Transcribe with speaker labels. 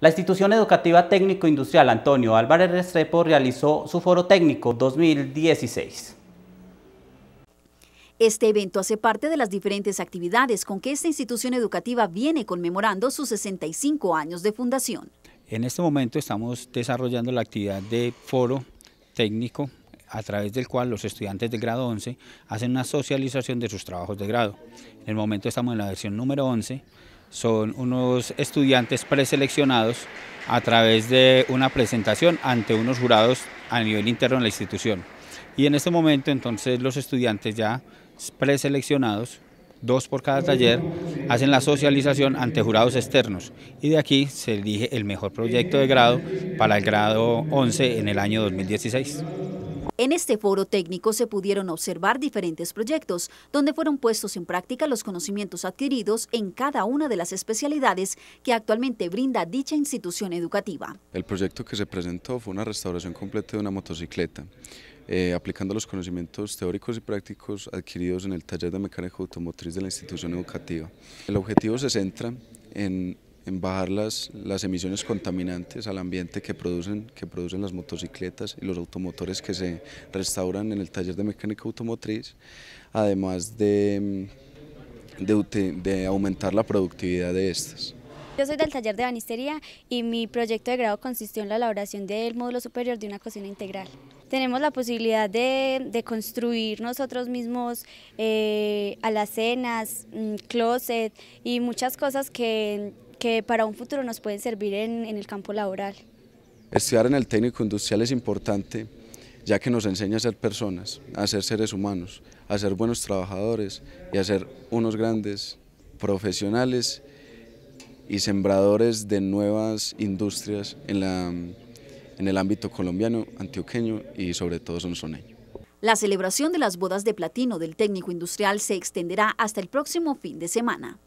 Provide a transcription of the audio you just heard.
Speaker 1: La institución educativa técnico-industrial Antonio Álvarez Restrepo realizó su foro técnico 2016.
Speaker 2: Este evento hace parte de las diferentes actividades con que esta institución educativa viene conmemorando sus 65 años de fundación.
Speaker 1: En este momento estamos desarrollando la actividad de foro técnico a través del cual los estudiantes del grado 11 hacen una socialización de sus trabajos de grado. En el momento estamos en la versión número 11, son unos estudiantes preseleccionados a través de una presentación ante unos jurados a nivel interno en la institución. Y en este momento entonces los estudiantes ya preseleccionados, dos por cada taller, hacen la socialización ante jurados externos y de aquí se elige el mejor proyecto de grado para el grado 11 en el año 2016.
Speaker 2: En este foro técnico se pudieron observar diferentes proyectos, donde fueron puestos en práctica los conocimientos adquiridos en cada una de las especialidades que actualmente brinda dicha institución educativa.
Speaker 3: El proyecto que se presentó fue una restauración completa de una motocicleta, eh, aplicando los conocimientos teóricos y prácticos adquiridos en el taller de mecánica automotriz de la institución educativa. El objetivo se centra en en bajar las, las emisiones contaminantes al ambiente que producen, que producen las motocicletas y los automotores que se restauran en el taller de mecánica automotriz, además de, mm, de, aumentar la productividad de estas.
Speaker 4: Yo soy del taller de banistería y mi proyecto de grado consistió en la elaboración del módulo superior de una cocina integral. Tenemos la posibilidad de, de construir nosotros mismos eh, alacenas, mm, closet y muchas cosas que que para un futuro nos pueden servir en, el campo laboral.
Speaker 3: Estudiar en el técnico industrial es importante ya que nos enseña a ser personas, a ser seres humanos, a ser buenos trabajadores y a ser unos grandes profesionales y sembradores de nuevas industrias en, el ámbito colombiano, antioqueño y sobre todo sonsoneño.
Speaker 2: La celebración de las bodas de platino del técnico industrial se extenderá hasta el próximo fin de semana.